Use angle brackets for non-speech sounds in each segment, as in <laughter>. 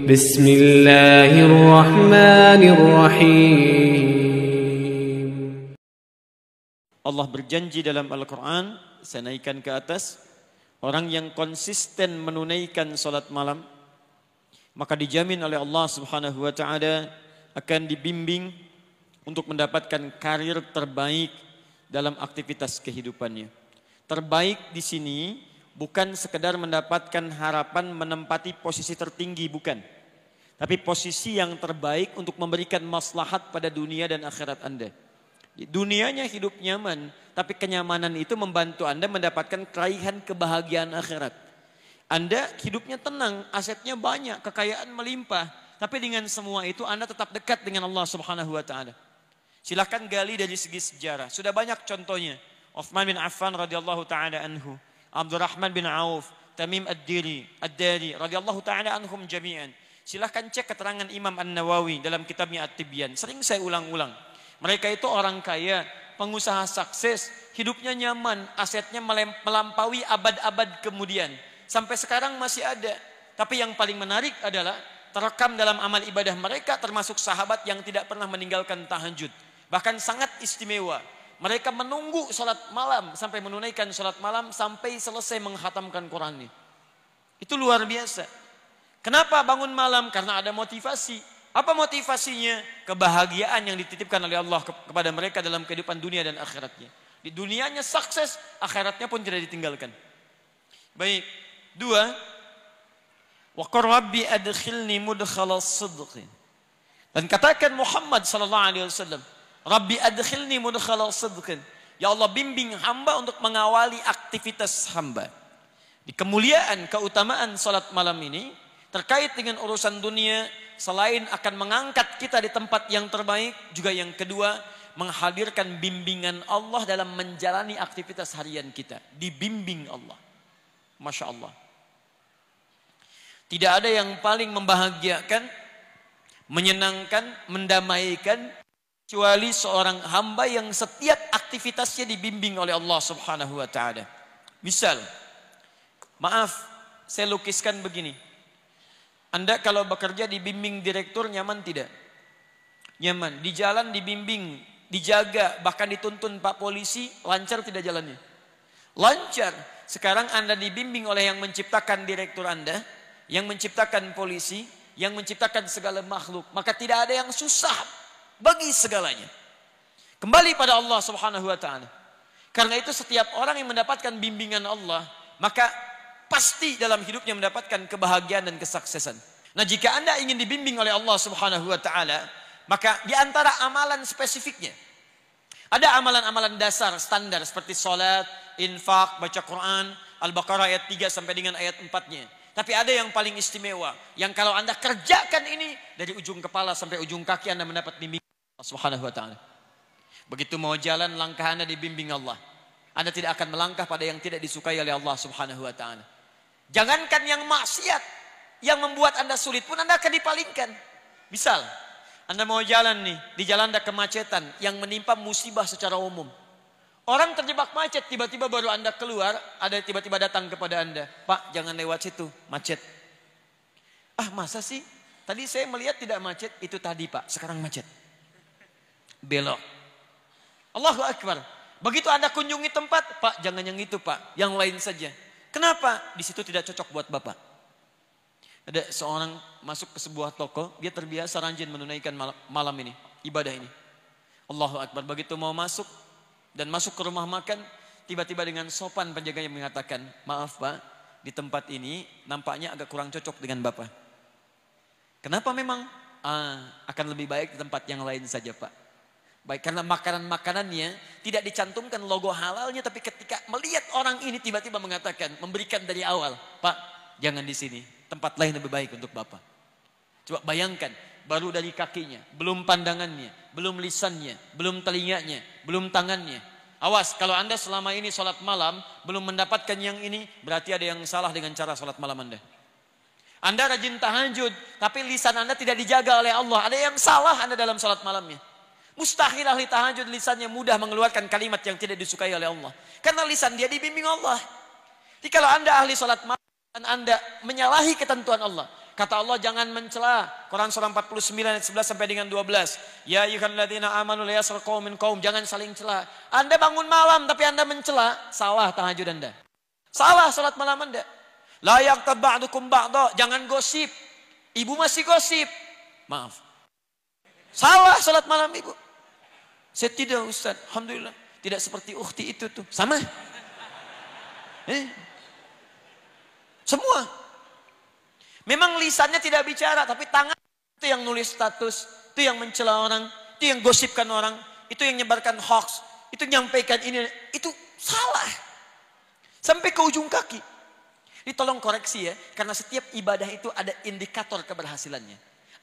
بسم Allah berjanji dalam Al-Quran, saya naikkan ke atas, orang yang konsisten menunaikan salat malam, maka dijamin oleh Allah subhanahu wa ta'ala akan dibimbing untuk mendapatkan karir terbaik dalam aktivitas kehidupannya. Terbaik di sini bukan sekedar mendapatkan harapan menempati posisi tertinggi, bukan. Tapi posisi yang terbaik untuk memberikan maslahat pada dunia dan akhirat Anda. Dunianya hidup nyaman, tapi kenyamanan itu membantu Anda mendapatkan keraihan kebahagiaan akhirat. Anda hidupnya tenang, asetnya banyak, kekayaan melimpah, tapi dengan semua itu Anda tetap dekat dengan Allah Subhanahu wa taala. Silahkan gali dari segi sejarah. Sudah banyak contohnya. Uthman bin Affan radhiyallahu taala anhu Abdurrahman bin Auf, Tamim Ad-Diri, Ad-Dari radhiyallahu taala anhum jami'an. Silahkan cek keterangan Imam An-Nawawi dalam kitabnya At-Tibyan. Sering saya ulang-ulang. Mereka itu orang kaya, pengusaha sukses, hidupnya nyaman, asetnya melampaui abad-abad kemudian. Sampai sekarang masih ada. Tapi yang paling menarik adalah terekam dalam amal ibadah mereka termasuk sahabat yang tidak pernah meninggalkan tahajud. Bahkan sangat istimewa. Mereka menunggu sholat malam sampai menunaikan sholat malam sampai selesai menghatamkan Qurannya. Itu luar biasa. Kenapa bangun malam? Karena ada motivasi. Apa motivasinya? Kebahagiaan yang dititipkan oleh Allah kepada mereka dalam kehidupan dunia dan akhiratnya. Di dunianya sukses, akhiratnya pun tidak ditinggalkan. Baik. Dua. Wa rabbi adkhilni mudkhala sidqin. Dan katakan Muhammad sallallahu alaihi wasallam, Rabbi adkhilni mudkhala sidqin. Ya Allah bimbing hamba untuk mengawali aktivitas hamba. Di kemuliaan, keutamaan salat malam ini terkait dengan urusan dunia selain akan mengangkat kita di tempat yang terbaik, juga yang kedua menghadirkan bimbingan Allah dalam menjalani aktivitas harian kita. Dibimbing Allah. Masya Allah. Tidak ada yang paling membahagiakan, menyenangkan, mendamaikan kecuali seorang hamba yang setiap aktivitasnya dibimbing oleh Allah Subhanahu wa taala. Misal, maaf, saya lukiskan begini. Anda kalau bekerja dibimbing direktur nyaman tidak? Nyaman. Di jalan dibimbing, dijaga, bahkan dituntun Pak polisi, lancar tidak jalannya? Lancar. Sekarang Anda dibimbing oleh yang menciptakan direktur Anda, yang menciptakan polisi, yang menciptakan segala makhluk, maka tidak ada yang susah bagi segalanya. Kembali pada Allah Subhanahu wa taala. Karena itu setiap orang yang mendapatkan bimbingan Allah, maka pasti dalam hidupnya mendapatkan kebahagiaan dan kesuksesan. Nah, jika Anda ingin dibimbing oleh Allah Subhanahu wa taala, maka di antara amalan spesifiknya ada amalan-amalan dasar standar seperti sholat, infak, baca Quran, Al-Baqarah ayat 3 sampai dengan ayat 4-nya. Tapi ada yang paling istimewa, yang kalau Anda kerjakan ini dari ujung kepala sampai ujung kaki Anda mendapat bimbingan. Allah Subhanahu wa taala. Begitu mau jalan langkah Anda dibimbing Allah. Anda tidak akan melangkah pada yang tidak disukai oleh Allah Subhanahu wa taala. Jangankan yang maksiat yang membuat Anda sulit pun Anda akan dipalingkan. Misal, Anda mau jalan nih, di jalan ada kemacetan yang menimpa musibah secara umum. Orang terjebak macet, tiba-tiba baru Anda keluar, ada tiba-tiba datang kepada Anda. Pak, jangan lewat situ, macet. Ah, masa sih? Tadi saya melihat tidak macet, itu tadi Pak, sekarang macet belok. Allahu Akbar. Begitu Anda kunjungi tempat, Pak jangan yang itu Pak, yang lain saja. Kenapa? Di situ tidak cocok buat Bapak. Ada seorang masuk ke sebuah toko, dia terbiasa rajin menunaikan malam, malam ini, ibadah ini. Allahu Akbar. Begitu mau masuk dan masuk ke rumah makan, tiba-tiba dengan sopan penjaga yang mengatakan, maaf Pak, di tempat ini nampaknya agak kurang cocok dengan Bapak. Kenapa memang? Ah, akan lebih baik di tempat yang lain saja Pak. Baik karena makanan-makanannya tidak dicantumkan logo halalnya tapi ketika melihat orang ini tiba-tiba mengatakan, memberikan dari awal, "Pak, jangan di sini. Tempat lain lebih baik untuk Bapak." Coba bayangkan, baru dari kakinya, belum pandangannya, belum lisannya, belum telinganya, belum tangannya. Awas, kalau Anda selama ini sholat malam, belum mendapatkan yang ini, berarti ada yang salah dengan cara sholat malam Anda. Anda rajin tahajud, tapi lisan Anda tidak dijaga oleh Allah. Ada yang salah Anda dalam sholat malamnya. Mustahil ahli tahajud lisannya mudah mengeluarkan kalimat yang tidak disukai oleh Allah. Karena lisan dia dibimbing Allah. Jadi kalau anda ahli sholat malam dan anda menyalahi ketentuan Allah. Kata Allah jangan mencela. Quran surah 49 ayat 11 sampai dengan 12. Ya ladina amanu la yasr kaum Jangan saling cela. Anda bangun malam tapi Anda mencela, salah tahajud Anda. Salah sholat malam Anda. Layak teba'dukum ba'da. Jangan gosip. Ibu masih gosip. Maaf. Salah sholat malam Ibu. Saya tidak Ustaz, Alhamdulillah. Tidak seperti ukti itu tuh. Sama. Eh. Semua. Memang lisannya tidak bicara, tapi tangan itu yang nulis status, itu yang mencela orang, itu yang gosipkan orang, itu yang menyebarkan hoax, itu nyampaikan ini, itu salah. Sampai ke ujung kaki. Ini tolong koreksi ya, karena setiap ibadah itu ada indikator keberhasilannya.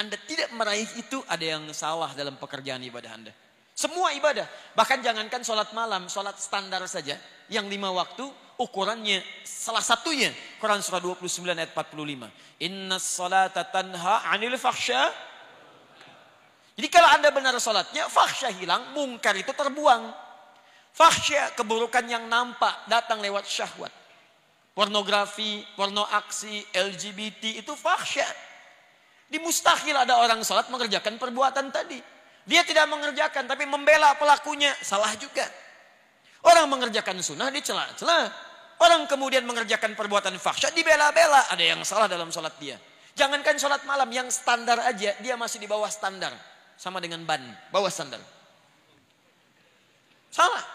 Anda tidak meraih itu, ada yang salah dalam pekerjaan ibadah Anda. Semua ibadah. Bahkan jangankan sholat malam, sholat standar saja. Yang lima waktu, ukurannya salah satunya. Quran surah 29 ayat 45. Inna sholata tanha anil faksha. Jadi kalau anda benar sholatnya, faksha hilang, mungkar itu terbuang. Faksha, keburukan yang nampak, datang lewat syahwat. Pornografi, porno aksi, LGBT itu faksha. Di mustahil ada orang sholat mengerjakan perbuatan tadi. Dia tidak mengerjakan tapi membela pelakunya, salah juga. Orang mengerjakan sunnah dicela-cela. Orang kemudian mengerjakan perbuatan fahsyat dibela-bela. Ada yang salah dalam sholat dia. Jangankan sholat malam yang standar aja, dia masih di bawah standar. Sama dengan ban, bawah standar. Salah.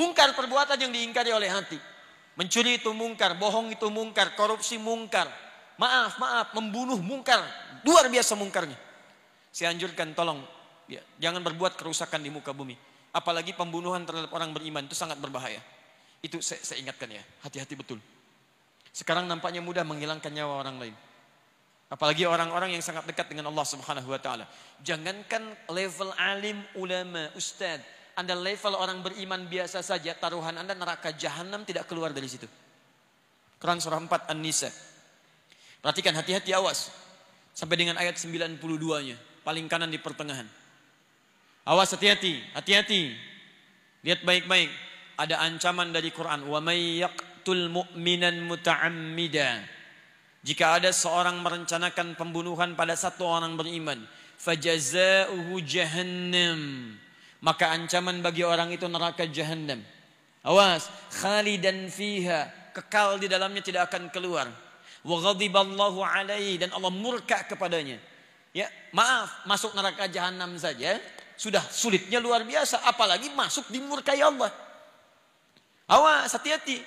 Mungkar perbuatan yang diingkari oleh hati. Mencuri itu mungkar, bohong itu mungkar, korupsi mungkar. Maaf, maaf, membunuh mungkar. Luar biasa mungkarnya. Saya anjurkan tolong Ya, jangan berbuat kerusakan di muka bumi. Apalagi pembunuhan terhadap orang beriman itu sangat berbahaya. Itu saya, saya ingatkan ya, hati-hati betul. Sekarang nampaknya mudah menghilangkan nyawa orang lain. Apalagi orang-orang yang sangat dekat dengan Allah Subhanahu wa taala. Jangankan level alim, ulama, ustad, Anda level orang beriman biasa saja, taruhan Anda neraka jahanam tidak keluar dari situ. Quran surah 4 An-Nisa. Perhatikan hati-hati awas. Sampai dengan ayat 92-nya, paling kanan di pertengahan. Awas hati-hati, hati-hati. Lihat baik-baik. Ada ancaman dari Quran. Wa may yaqtul mu'minan muta'ammida. Jika ada seorang merencanakan pembunuhan pada satu orang beriman, fajaza'uhu jahannam. Maka ancaman bagi orang itu neraka jahannam. Awas, khalidan fiha, kekal di dalamnya tidak akan keluar. Wa ghadiballahu alaihi dan Allah murka kepadanya. Ya, maaf, masuk neraka jahanam saja sudah sulitnya luar biasa. Apalagi masuk dimurkai ya Allah. Awas, hati-hati.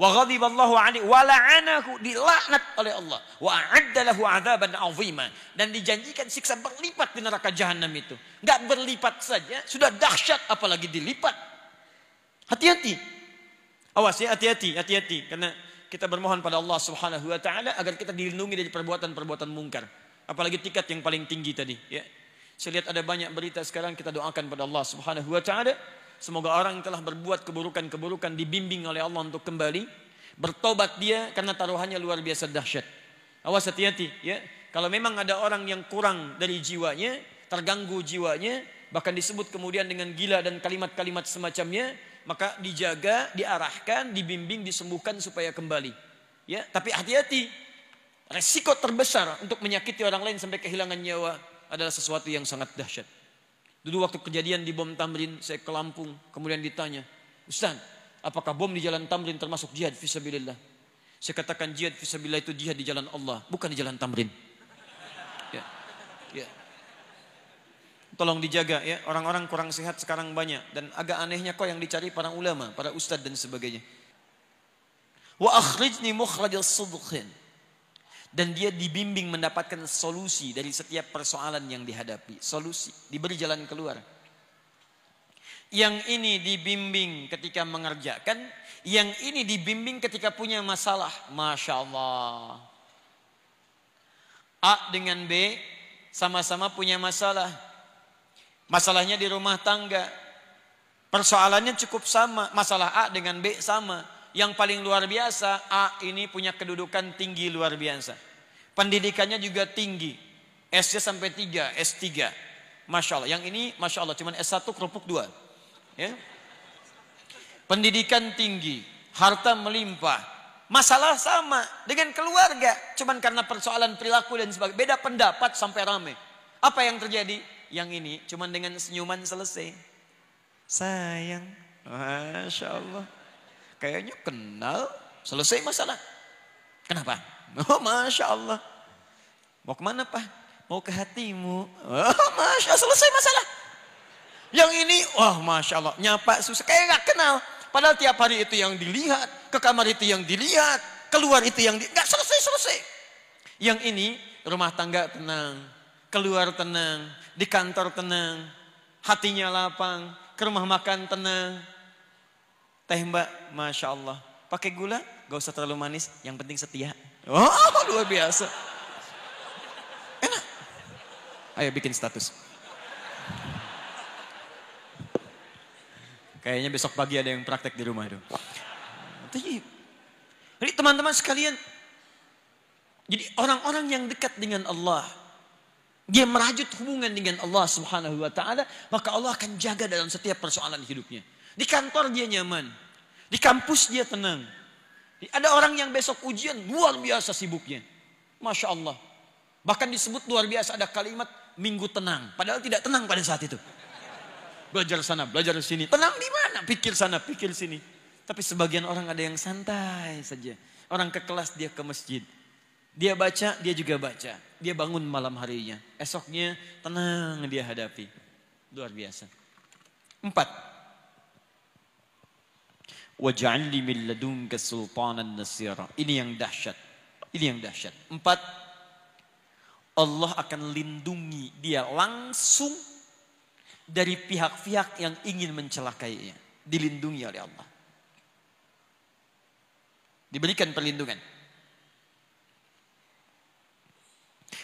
Wa ghadiballahu alaihi wa la'anahu dilaknat oleh Allah. Wa a'addalahu lahu 'adzaban dan dijanjikan siksa berlipat di neraka jahanam itu. Enggak berlipat saja, sudah dahsyat apalagi dilipat. Hati-hati. Awas ya, hati-hati, hati-hati karena kita bermohon pada Allah Subhanahu wa taala agar kita dilindungi dari perbuatan-perbuatan mungkar. Apalagi tingkat yang paling tinggi tadi, ya. Saya lihat ada banyak berita sekarang kita doakan pada Allah Subhanahu wa taala semoga orang yang telah berbuat keburukan-keburukan dibimbing oleh Allah untuk kembali bertobat dia karena taruhannya luar biasa dahsyat. Awas hati-hati ya. Kalau memang ada orang yang kurang dari jiwanya, terganggu jiwanya, bahkan disebut kemudian dengan gila dan kalimat-kalimat semacamnya, maka dijaga, diarahkan, dibimbing, disembuhkan supaya kembali. Ya, tapi hati-hati. Resiko terbesar untuk menyakiti orang lain sampai kehilangan nyawa adalah sesuatu yang sangat dahsyat. Dulu waktu kejadian di bom Tamrin, saya ke Lampung, kemudian ditanya, Ustaz, apakah bom di jalan Tamrin termasuk jihad visabilillah? Saya katakan jihad visabilillah itu jihad di jalan Allah, bukan di jalan Tamrin. Ya. Ya. Tolong dijaga ya, orang-orang kurang sehat sekarang banyak. Dan agak anehnya kok yang dicari para ulama, para ustadz dan sebagainya. Wa akhrijni mukhrajal sudqin dan dia dibimbing mendapatkan solusi dari setiap persoalan yang dihadapi. Solusi, diberi jalan keluar. Yang ini dibimbing ketika mengerjakan, yang ini dibimbing ketika punya masalah. Masya Allah. A dengan B sama-sama punya masalah. Masalahnya di rumah tangga. Persoalannya cukup sama. Masalah A dengan B sama yang paling luar biasa, A ini punya kedudukan tinggi luar biasa. Pendidikannya juga tinggi. S-nya sampai 3, S3. Masya Allah. Yang ini Masya Allah, cuman S1 kerupuk 2. Ya. Pendidikan tinggi, harta melimpah. Masalah sama dengan keluarga. Cuman karena persoalan perilaku dan sebagainya. Beda pendapat sampai rame. Apa yang terjadi? Yang ini cuman dengan senyuman selesai. Sayang. Masya Allah. Kayaknya kenal, selesai masalah. Kenapa? Oh, Masya Allah. Mau kemana Pak? Mau ke hatimu. Oh, Masya Allah, selesai masalah. Yang ini, wah oh, Masya Allah, nyapa susah. Kayak gak kenal. Padahal tiap hari itu yang dilihat, ke kamar itu yang dilihat, keluar itu yang di, gak selesai-selesai. Yang ini, rumah tangga tenang, keluar tenang, di kantor tenang, hatinya lapang, ke rumah makan tenang, Teh mbak, Masya Allah. Pakai gula, gak usah terlalu manis, yang penting setia. Oh <laughs> luar biasa. Enak. Ayo bikin status. Kayaknya besok pagi ada yang praktek di rumah itu. Jadi teman-teman sekalian, jadi orang-orang yang dekat dengan Allah, dia merajut hubungan dengan Allah Subhanahu wa taala, maka Allah akan jaga dalam setiap persoalan hidupnya. Di kantor dia nyaman. Di kampus dia tenang. Ada orang yang besok ujian luar biasa sibuknya. Masya Allah. Bahkan disebut luar biasa ada kalimat minggu tenang. Padahal tidak tenang pada saat itu. Belajar sana, belajar sini. Tenang di mana? Pikir sana, pikir sini. Tapi sebagian orang ada yang santai saja. Orang ke kelas dia ke masjid. Dia baca, dia juga baca. Dia bangun malam harinya. Esoknya tenang dia hadapi. Luar biasa. Empat, Waj'alni min ladunka sultanan nasira. Ini yang dahsyat. Ini yang dahsyat. Empat, Allah akan lindungi dia langsung dari pihak-pihak yang ingin mencelakainya. Dilindungi oleh Allah. Diberikan perlindungan.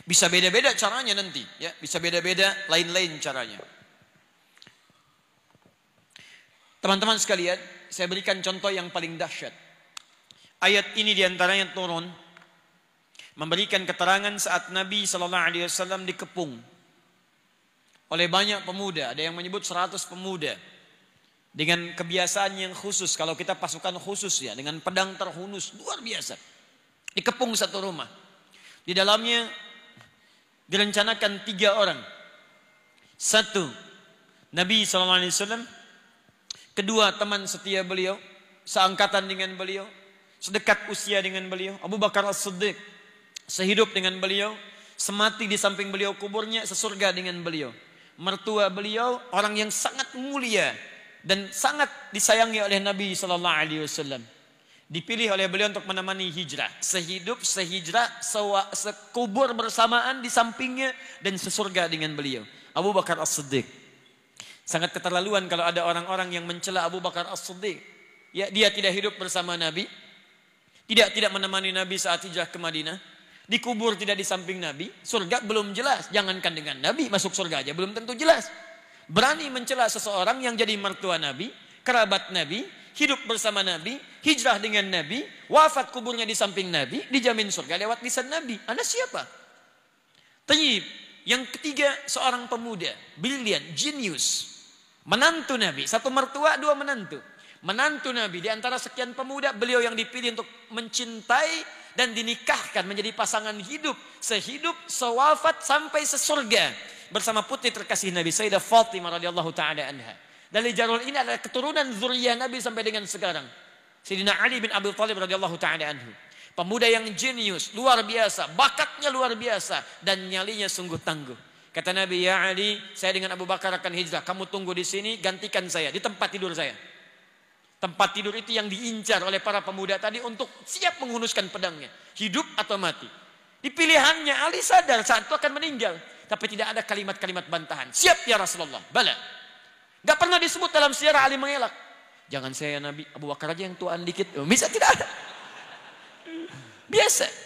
Bisa beda-beda caranya nanti, ya. Bisa beda-beda lain-lain caranya. Teman-teman sekalian, saya berikan contoh yang paling dahsyat. Ayat ini diantaranya turun memberikan keterangan saat Nabi Shallallahu Alaihi Wasallam dikepung oleh banyak pemuda. Ada yang menyebut 100 pemuda dengan kebiasaan yang khusus. Kalau kita pasukan khusus ya dengan pedang terhunus luar biasa. Dikepung satu rumah. Di dalamnya direncanakan tiga orang. Satu, Nabi Alaihi Wasallam. Kedua teman setia beliau, seangkatan dengan beliau, sedekat usia dengan beliau. Abu Bakar As-Siddiq sehidup dengan beliau, semati di samping beliau kuburnya, sesurga dengan beliau. Mertua beliau orang yang sangat mulia dan sangat disayangi oleh Nabi Shallallahu alaihi wasallam. Dipilih oleh beliau untuk menemani hijrah. Sehidup, sehijrah, sewa, sekubur bersamaan di sampingnya dan sesurga dengan beliau. Abu Bakar As-Siddiq. Sangat keterlaluan kalau ada orang-orang yang mencela Abu Bakar As-Siddiq. Ya, dia tidak hidup bersama Nabi. Tidak tidak menemani Nabi saat hijrah ke Madinah. Dikubur tidak di samping Nabi. Surga belum jelas. Jangankan dengan Nabi masuk surga aja belum tentu jelas. Berani mencela seseorang yang jadi mertua Nabi, kerabat Nabi, hidup bersama Nabi, hijrah dengan Nabi, wafat kuburnya di samping Nabi, dijamin surga lewat lisan Nabi. Anda siapa? Tayyib. Yang ketiga, seorang pemuda, brilian, genius, Menantu Nabi, satu mertua, dua menantu. Menantu Nabi di antara sekian pemuda beliau yang dipilih untuk mencintai dan dinikahkan menjadi pasangan hidup sehidup sewafat sampai sesurga bersama putri terkasih Nabi Sayyidah Fatimah radhiyallahu taala anha. Dari jalur ini adalah keturunan zuriyah Nabi sampai dengan sekarang. Sayyidina Ali bin Abi Thalib radhiyallahu taala anhu. Pemuda yang jenius, luar biasa, bakatnya luar biasa dan nyalinya sungguh tangguh. Kata Nabi, "Ya Ali, saya dengan Abu Bakar akan hijrah. Kamu tunggu di sini, gantikan saya di tempat tidur saya." Tempat tidur itu yang diincar oleh para pemuda tadi untuk siap menghunuskan pedangnya, hidup atau mati. Di pilihannya Ali sadar saat itu akan meninggal, tapi tidak ada kalimat-kalimat bantahan. Siap ya Rasulullah, bala. Gak pernah disebut dalam sejarah Ali mengelak. Jangan saya Nabi Abu Bakar aja yang tuaan dikit. Oh, bisa tidak ada. Biasa.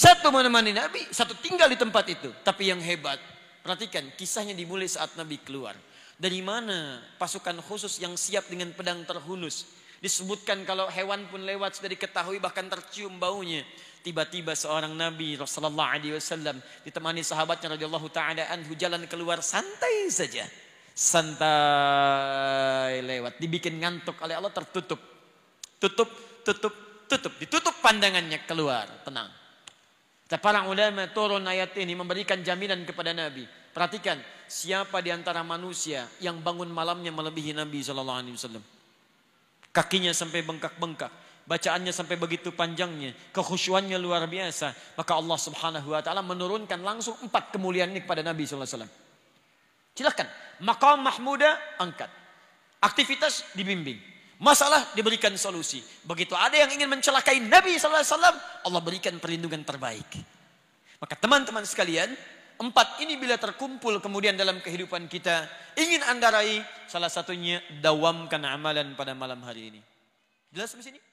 Satu menemani Nabi, satu tinggal di tempat itu. Tapi yang hebat, perhatikan kisahnya dimulai saat Nabi keluar. Dari mana pasukan khusus yang siap dengan pedang terhunus. Disebutkan kalau hewan pun lewat sudah diketahui bahkan tercium baunya. Tiba-tiba seorang Nabi Rasulullah Alaihi Wasallam ditemani sahabatnya radhiyallahu taala anhu jalan keluar santai saja, santai lewat. Dibikin ngantuk oleh Allah tertutup, tutup, tutup, tutup, ditutup pandangannya keluar tenang. Para ulama turun ayat ini memberikan jaminan kepada Nabi. Perhatikan, siapa di antara manusia yang bangun malamnya melebihi Nabi Shallallahu Alaihi Wasallam? Kakinya sampai bengkak-bengkak, bacaannya sampai begitu panjangnya, kekhusyuannya luar biasa. Maka Allah Subhanahu Wa Taala menurunkan langsung empat kemuliaan ini kepada Nabi Shallallahu Alaihi Wasallam. Silahkan, makam Mahmuda angkat, aktivitas dibimbing, Masalah diberikan solusi. Begitu ada yang ingin mencelakai Nabi SAW, Allah berikan perlindungan terbaik. Maka teman-teman sekalian, empat ini bila terkumpul kemudian dalam kehidupan kita, ingin anda raih, salah satunya dawamkan amalan pada malam hari ini. Jelas di sini?